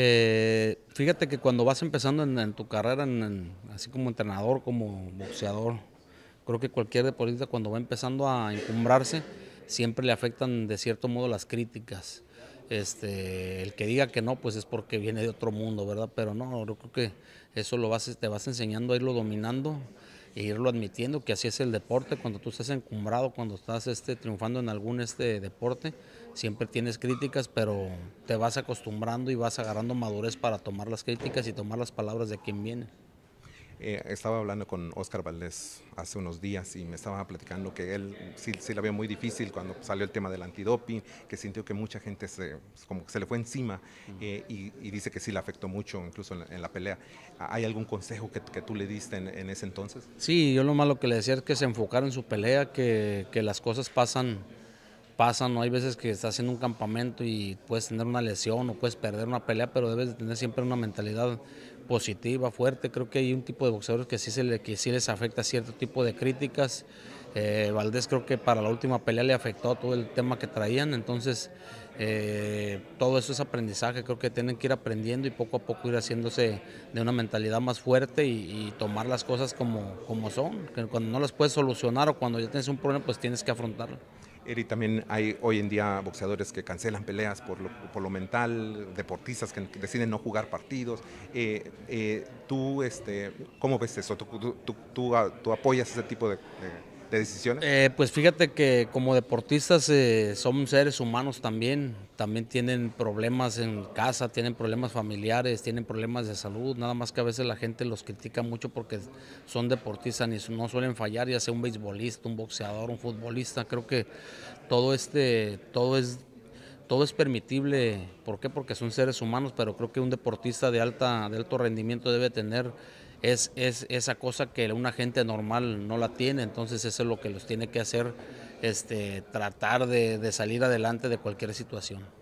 Eh, fíjate que cuando vas empezando en, tu carrera, así como entrenador, como boxeador, creo que cualquier deportista cuando va empezando a encumbrarse, siempre le afectan de cierto modo las críticas. Este, el que diga que no, pues es porque viene de otro mundo, ¿verdad? Pero no, yo creo que eso lo vas, te vas enseñando a irlo dominando e irlo admitiendo que así es el deporte, cuando tú estás encumbrado, cuando estás este, triunfando en algún este deporte, siempre tienes críticas, pero te vas acostumbrando y vas agarrando madurez para tomar las críticas y tomar las palabras de quien viene. Eh, estaba hablando con Oscar Valdés hace unos días y me estaba platicando que él sí, la vio muy difícil cuando salió el tema del antidoping, que sintió que mucha gente se, pues, como que se le fue encima eh, y, dice que sí le afectó mucho incluso en la, pelea. ¿Hay algún consejo que, tú le diste en, ese entonces? Sí, yo lo malo que le decía es que se enfocara en su pelea, que, las cosas pasan pasan, Hay veces que estás en un campamento y puedes tener una lesión o puedes perder una pelea, pero debes tener siempre una mentalidad positiva, fuerte. Creo que hay un tipo de boxeadores que sí, se les afecta cierto tipo de críticas. Eh, Valdés creo que para la última pelea le afectó todo el tema que traían, entonces eh, todo eso es aprendizaje, creo que tienen que ir aprendiendo y poco a poco ir haciéndose de una mentalidad más fuerte y, tomar las cosas como, como son, que cuando no las puedes solucionar o cuando ya tienes un problema pues tienes que afrontarlo. Eri, también hay hoy en día boxeadores que cancelan peleas por lo, por lo mental, deportistas que deciden no jugar partidos. Eh, eh, ¿Tú este, cómo ves eso? ¿Tú, tú, tú, ah, apoyas ese tipo de eh, pues fíjate que como deportistas eh, son seres humanos también, también tienen problemas en casa, tienen problemas familiares, tienen problemas de salud, nada más que a veces la gente los critica mucho porque son deportistas y no suelen fallar, ya sea un beisbolista, un boxeador, un futbolista, creo que todo este, todo es todo es permitible. ¿Por qué? Porque son seres humanos, pero creo que un deportista de, alta, de alto rendimiento debe tener es, es, esa cosa que una gente normal no la tiene, entonces eso es lo que los tiene que hacer, este, tratar de, de salir adelante de cualquier situación.